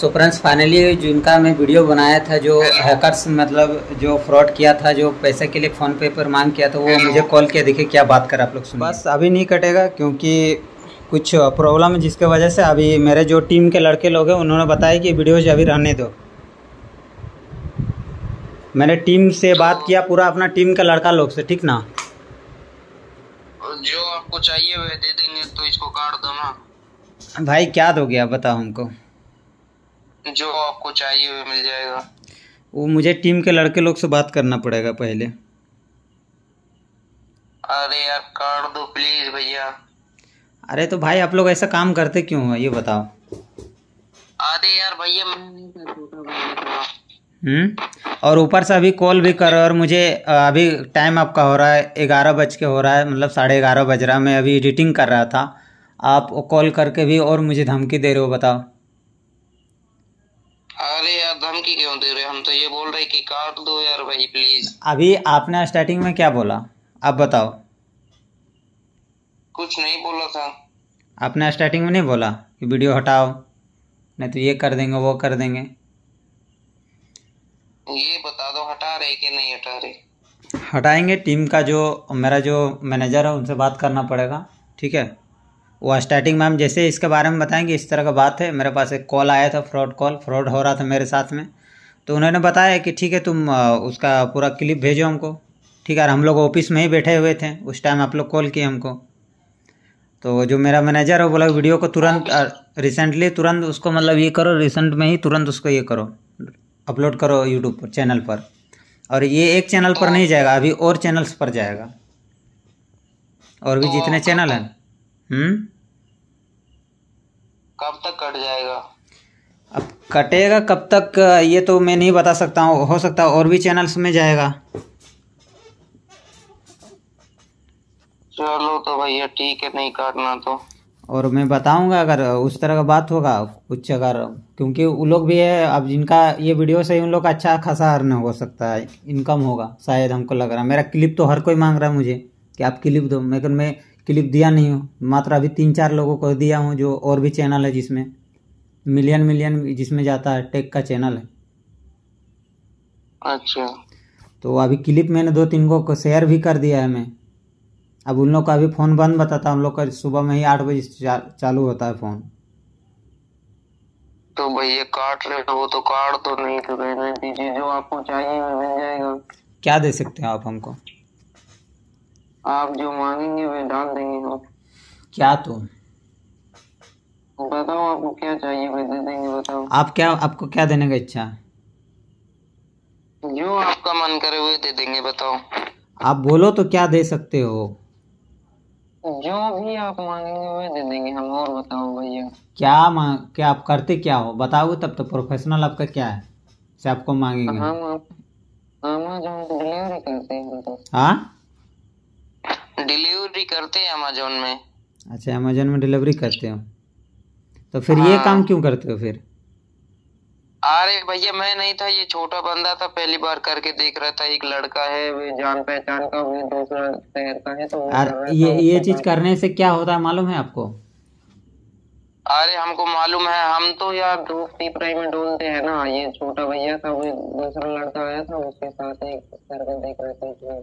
So friends finally जिनका मैं video बनाया था जो हैकर्स मतलब जो फ्रॉड किया था जो पैसे के लिए फ़ोन पे पर मांग किया था वो मुझे कॉल किया देखिए क्या बात कर आप लोग सुन बस अभी नहीं कटेगा क्योंकि कुछ प्रॉब्लम है जिसके वजह से अभी मेरे जो टीम के लड़के लोग हैं उन्होंने बताया कि वीडियोज अभी रहने दो मैंने टीम से बात किया पूरा अपना टीम का लड़का लोग से ठीक ना जो आपको चाहिए वह दे देंगे तो इसको काट दो ना भाई क्या दोगे आप बताओ हमको जो आपको चाहिए वो मिल जाएगा वो मुझे टीम के लड़के लोग से बात करना पड़ेगा पहले अरे यार कार्ड दो प्लीज भैया अरे तो भाई आप लोग ऐसा काम करते क्यों हो ये बताओ अरे यार भैया हम्म और ऊपर से अभी कॉल भी करो और मुझे अभी टाइम आपका हो रहा है ग्यारह बज के हो रहा है मतलब साढ़े ग्यारह बज रहा है मैं अभी एडिटिंग कर रहा था आप कॉल करके भी और मुझे धमकी दे रहे हो बताओ की क्यों दे रहे हम तो ये बोल रहे कि काट दो यार भाई प्लीज अभी आपने स्टार्टिंग में क्या बोला आप बताओ कुछ नहीं बोला था आपने स्टार्टिंग में नहीं बोला कि वीडियो हटाओ नहीं तो ये कर देंगे वो कर देंगे ये बता दो हटा रहे कि नहीं हटा रहे हटाएंगे टीम का जो मेरा जो मैनेजर है उनसे बात करना पड़ेगा ठीक है वो स्टार्टिंग में हम जैसे इसके बारे में बताएंगे इस तरह का बात है मेरे पास एक कॉल आया था फ्रॉड कॉल फ्रॉड हो रहा था मेरे साथ में तो उन्होंने बताया कि ठीक है तुम उसका पूरा क्लिप भेजो हमको ठीक है हम लोग ऑफिस में ही बैठे हुए थे उस टाइम आप लोग कॉल किए हमको तो जो मेरा मैनेजर है बोला वीडियो को तुरंत रिसेंटली तुरंत उसको मतलब ये करो रिसेंट में ही तुरंत उसको ये करो अपलोड करो यूट्यूब पर चैनल पर और ये एक चैनल पर नहीं जाएगा अभी और चैनल्स पर जाएगा और भी जितने चैनल तो हैं हम्म कब तक कट जाएगा अब कटेगा कब तक ये तो मैं नहीं बता सकता हूँ हो सकता है और भी चैनल्स में जाएगा चलो तो भैया ठीक है नहीं काटना तो और मैं बताऊंगा अगर उस तरह का बात होगा कुछ अगर क्योंकि वो लोग भी है अब जिनका ये वीडियो से उन लोग का अच्छा खासा अर्न हो सकता है इनकम होगा शायद हमको लग रहा है मेरा क्लिप तो हर कोई मांग रहा है मुझे कि आप क्लिप दो मैं मैं क्लिप दिया नहीं हूँ मात्र अभी तीन चार लोगों को दिया हूँ जो और भी चैनल है जिसमें मिलियन मिलियन जिसमें जाता है टेक का चैनल है अच्छा तो अभी क्लिप मैंने दो तीन को शेयर भी कर दिया है मैं अब उन लोग का अभी फ़ोन बंद बताता हम लोग का सुबह में ही आठ बजे चालू होता है फ़ोन तो भैया काट रहे हो तो काट तो नहीं तो दीजिए जो आपको चाहिए मिल जाएगा क्या दे सकते हैं आप हमको आप जो मांगेंगे वे डाल देंगे हम क्या तुम बताओ आपको क्या चाहिए वे दे देंगे बताओ आप क्या आपको क्या देने का इच्छा जो आपका मन करे वे दे देंगे बताओ आप बोलो तो क्या दे सकते हो जो भी आप मांगेंगे वे दे देंगे हम और बताओ भैया क्या मांग क्या आप करते क्या हो बताओ तब तो प्रोफेशनल आपका क्या है से आपको मांगेंगे हम हम हम डिलीवरी करते हैं हाँ डिलीवरी करते हैं अमेजोन में अच्छा अमेजोन में डिलीवरी करते हो तो फिर हाँ। ये काम क्यों करते हो फिर अरे भैया मैं नहीं था ये छोटा बंदा था पहली बार करके देख रहा था एक लड़का है वे जान पहचान का वे दूसरा शहर का है तो ये ये चीज करने से क्या होता है मालूम है आपको अरे हमको मालूम है हम तो यार धूप तीपराई में डोलते हैं ना ये छोटा भैया था वो दूसरा लड़का आया था उसके साथ एक करके देख रहे थे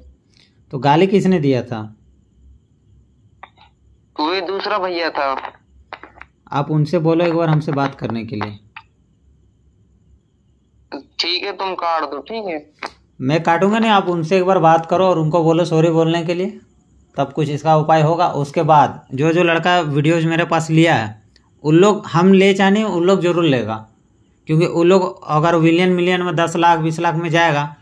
तो गाली किसने दिया था कोई दूसरा भैया था आप उनसे बोलो एक बार हमसे बात करने के लिए ठीक है तुम काट दो ठीक है मैं काटूंगा नहीं आप उनसे एक बार बात करो और उनको बोलो सॉरी बोलने के लिए तब कुछ इसका उपाय होगा उसके बाद जो जो लड़का वीडियोज मेरे पास लिया है उन लोग हम ले जाने उन लोग जरूर लेगा क्योंकि उन लोग अगर विलियन मिलियन में दस लाख बीस लाख में जाएगा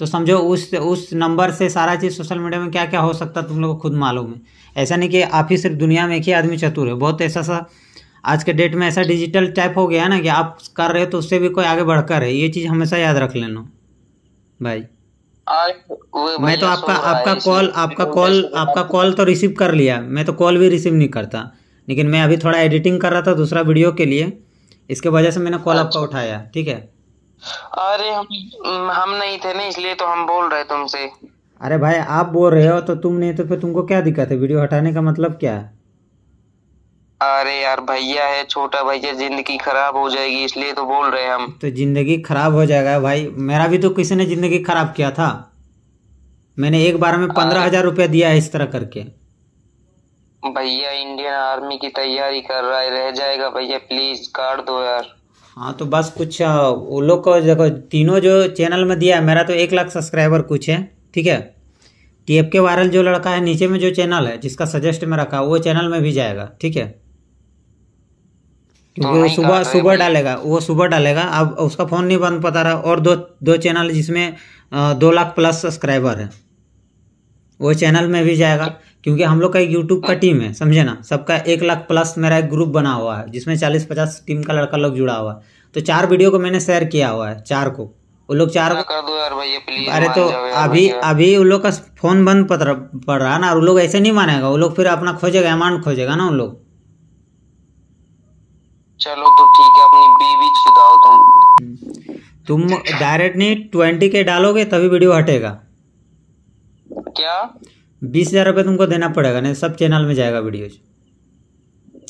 तो समझो उस उस नंबर से सारा चीज़ सोशल मीडिया में क्या क्या हो सकता तुम लोग को खुद मालूम है ऐसा नहीं कि आप ही सिर्फ दुनिया में एक ही आदमी चतुर है बहुत ऐसा सा आज के डेट में ऐसा डिजिटल टाइप हो गया है ना कि आप कर रहे हो तो उससे भी कोई आगे बढ़कर है ये चीज़ हमेशा याद रख लेना भाई मैं तो आपका आपका कॉल आपका कॉल आपका कॉल तो रिसीव कर लिया मैं तो कॉल भी रिसीव नहीं करता लेकिन मैं अभी थोड़ा एडिटिंग कर रहा था दूसरा वीडियो के लिए इसके वजह से मैंने कॉल अच्छा। आपका उठाया ठीक है अरे हम हम नहीं थे ना इसलिए तो हम बोल रहे तुमसे अरे भाई आप बोल रहे हो तो तुम नहीं तो फिर तुमको क्या दिक्कत है वीडियो हटाने का मतलब क्या है अरे यार भैया है छोटा भैया जिंदगी खराब हो जाएगी इसलिए तो बोल रहे हम तो जिंदगी खराब हो जाएगा भाई मेरा भी तो किसी ने जिंदगी खराब किया था मैंने एक बार में पंद्रह हजार रुपया दिया है इस तरह करके भैया इंडियन आर्मी की तैयारी कर रहा है रह जाएगा भैया प्लीज काट दो यार हाँ तो बस कुछ वो लोग को देखो तीनों जो चैनल में दिया है मेरा तो एक लाख सब्सक्राइबर कुछ है ठीक है टी एफ के वायरल जो लड़का है नीचे में जो चैनल है जिसका सजेस्ट में रखा वो चैनल में भी जाएगा ठीक है क्योंकि वो हाँ, सुबह हाँ, सुबह डालेगा वो सुबह डालेगा अब उसका फ़ोन नहीं बंद पता रहा और दो दो चैनल जिसमें दो लाख प्लस सब्सक्राइबर है वो चैनल में भी जाएगा क्योंकि हम लोग का एक यूट्यूब का टीम हाँ। है समझे ना सबका एक लाख प्लस मेरा एक ग्रुप बना हुआ है जिसमें चालीस पचास टीम का लड़का लोग जुड़ा हुआ है तो चार वीडियो को मैंने शेयर किया हुआ है चार को वो लोग चार हाँ, अरे तो अभी अभी उन लोग का फोन बंद पड़ रहा है ना वो लोग ऐसे नहीं मानेगा वो लोग फिर अपना खोजेगा अमाउंट खोजेगा ना उन लोग चलो तो ठीक है अपनी बीवी छुदाओ तुम तुम डायरेक्ट नहीं ट्वेंटी के डालोगे तभी वीडियो हटेगा क्या बीस हजार रुपये तुमको देना पड़ेगा नहीं तो सब चैनल में जाएगा वीडियो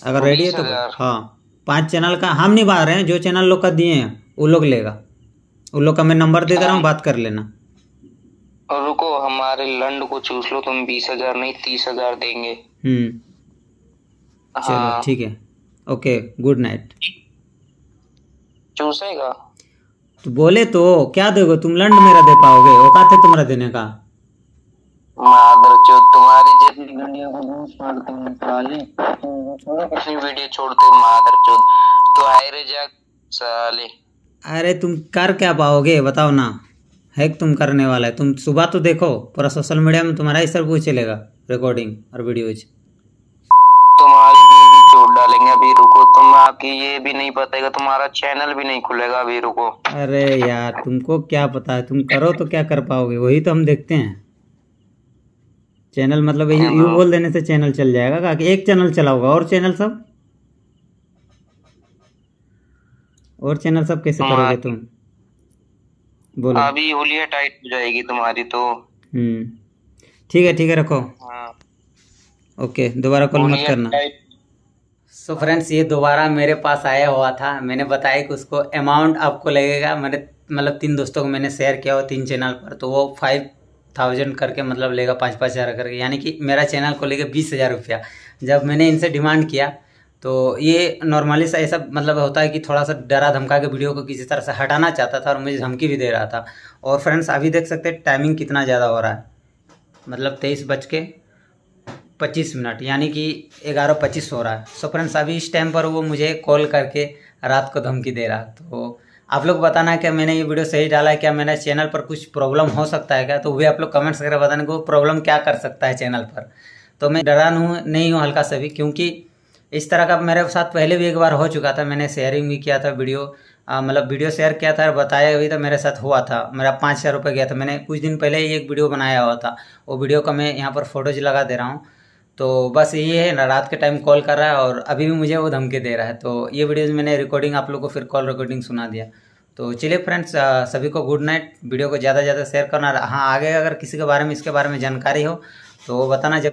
अगर रेडी है तो हाँ पांच चैनल का हम नहीं बाहर रहे हैं जो चैनल लोग का दिए हैं वो लोग लेगा उन लोग का मैं नंबर दे दे रहा हूँ बात कर लेना और रुको हमारे लंड को चूस लो तुम बीस हजार नहीं तीस हजार देंगे हम्म हाँ। चलो ठीक है ओके गुड नाइट चूसेगा तो बोले तो क्या दोगे तुम लंड मेरा दे पाओगे औकात है तुम्हारा देने का मादर तुम्हारी जितनी को घूस मारते हैं वीडियो छोड़ते मादर तो आए रे जा साले अरे तुम कर क्या पाओगे बताओ ना है तुम करने वाला है तुम सुबह तो देखो पूरा सोशल मीडिया में तुम्हारा ही सर कुछ चलेगा रिकॉर्डिंग और वीडियो तुम्हारी वीडियो छोड़ डालेंगे अभी रुको तुम आपकी ये भी नहीं पता तुम्हारा चैनल भी नहीं खुलेगा अभी रुको अरे यार तुमको क्या पता है तुम करो तो क्या कर पाओगे वही तो हम देखते हैं चैनल मतलब हाँ, यू हाँ। बोल देने से चैनल चल जाएगा का एक चैनल चला होगा और चैनल सब और चैनल सब कैसे हाँ, करोगे तुम बोलो अभी होलिया टाइट हो जाएगी तुम्हारी तो हम्म ठीक है ठीक है रखो हाँ, ओके दोबारा कॉल मत करना सो फ्रेंड्स ये दोबारा मेरे पास आया हुआ था मैंने बताया कि उसको अमाउंट आपको लगेगा मैंने मतलब तीन दोस्तों को मैंने शेयर किया हो तीन चैनल पर तो वो फाइव थाउजेंड करके मतलब लेगा पाँच पाँच हज़ार करके यानी कि मेरा चैनल को लेगा बीस हज़ार रुपया जब मैंने इनसे डिमांड किया तो ये नॉर्मली सा ऐसा मतलब होता है कि थोड़ा सा डरा धमका के वीडियो को किसी तरह से हटाना चाहता था और मुझे धमकी भी दे रहा था और फ्रेंड्स अभी देख सकते हैं टाइमिंग कितना ज़्यादा हो रहा है मतलब तेईस बज के पच्चीस मिनट यानी कि ग्यारह पच्चीस हो रहा है सो फ्रेंड्स अभी इस टाइम पर वो मुझे कॉल करके रात को धमकी दे रहा तो आप लोग बताना क्या मैंने ये वीडियो सही डाला है क्या मेरे चैनल पर कुछ प्रॉब्लम हो सकता है क्या तो वे आप लोग कमेंट्स करके बताने को प्रॉब्लम क्या कर सकता है चैनल पर तो मैं डरा हूँ नहीं हूँ हल्का सा भी क्योंकि इस तरह का मेरे साथ पहले भी एक बार हो चुका था मैंने शेयरिंग भी किया था वीडियो मतलब वीडियो शेयर किया था और बताया भी तो मेरे साथ हुआ था मेरा पाँच हज़ार रुपये गया था मैंने कुछ दिन पहले ही एक वीडियो बनाया हुआ था वो वीडियो का मैं यहाँ पर फोटोज लगा दे रहा हूँ तो बस ये है ना रात के टाइम कॉल कर रहा है और अभी भी मुझे वो धमकी दे रहा है तो ये वीडियोज़ मैंने रिकॉर्डिंग आप लोग को फिर कॉल रिकॉर्डिंग सुना दिया तो चलिए फ्रेंड्स सभी को गुड नाइट वीडियो को ज़्यादा से ज़्यादा शेयर करना हाँ आगे अगर किसी के बारे में इसके बारे में जानकारी हो तो बताना जब